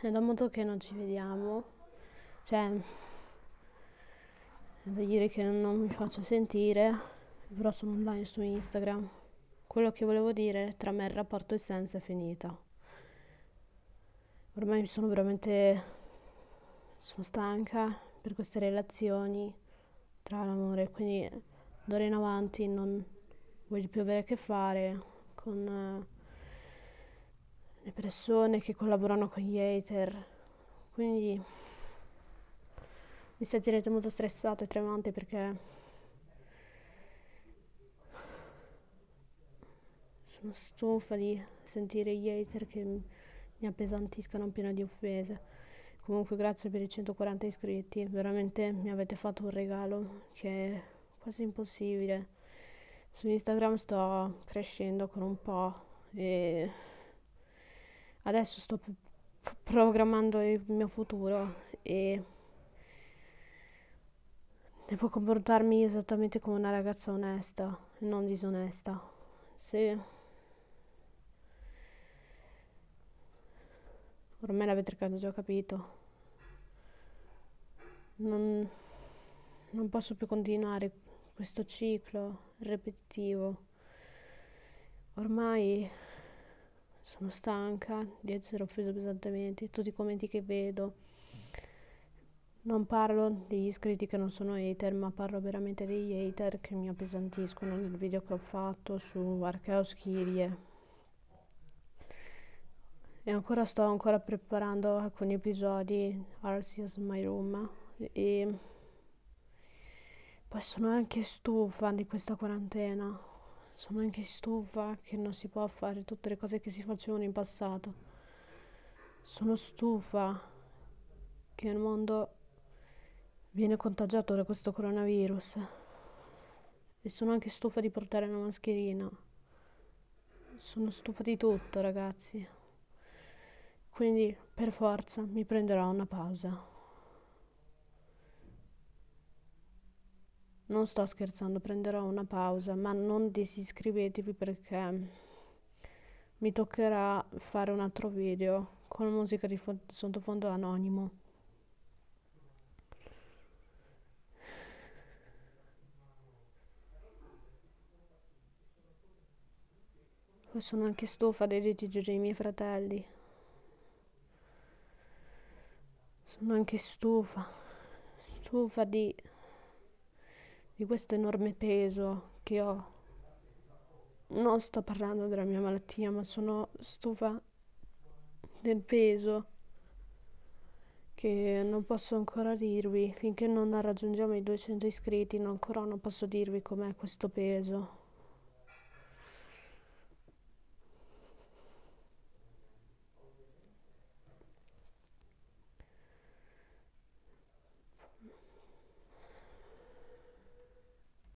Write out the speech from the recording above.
è da molto che non ci vediamo, cioè, è da dire che non mi faccio sentire, però sono online su Instagram. Quello che volevo dire, tra me e il rapporto essenza è finita. Ormai mi sono veramente, sono stanca per queste relazioni tra l'amore, quindi d'ora in avanti non voglio più avere a che fare con... Eh, le persone che collaborano con gli hater. Quindi mi sentirete molto stressata e tremante perché sono stufa di sentire gli hater che mi appesantiscano piena di offese. Comunque grazie per i 140 iscritti, veramente mi avete fatto un regalo che è quasi impossibile. Su Instagram sto crescendo con un po' e adesso sto programmando il mio futuro e devo comportarmi esattamente come una ragazza onesta e non disonesta. Se ormai l'avete già capito, non, non posso più continuare questo ciclo ripetitivo. Ormai sono stanca di essere offeso pesantemente, tutti i commenti che vedo. Non parlo degli iscritti che non sono hater, ma parlo veramente degli hater che mi appesantiscono nel video che ho fatto su Archeos Kirie. E ancora sto ancora preparando alcuni episodi Arceus My Room e poi sono anche stufa di questa quarantena sono anche stufa che non si può fare tutte le cose che si facevano in passato. Sono stufa che il mondo viene contagiato da questo coronavirus. E sono anche stufa di portare una mascherina. Sono stufa di tutto, ragazzi. Quindi, per forza, mi prenderò una pausa. Non sto scherzando, prenderò una pausa, ma non disiscrivetevi perché mi toccherà fare un altro video con musica di sottofondo anonimo. Poi sono anche stufa dei litigi dei miei fratelli. Sono anche stufa, stufa di di questo enorme peso che ho. Non sto parlando della mia malattia, ma sono stufa del peso che non posso ancora dirvi finché non raggiungiamo i 200 iscritti, non ancora non posso dirvi com'è questo peso.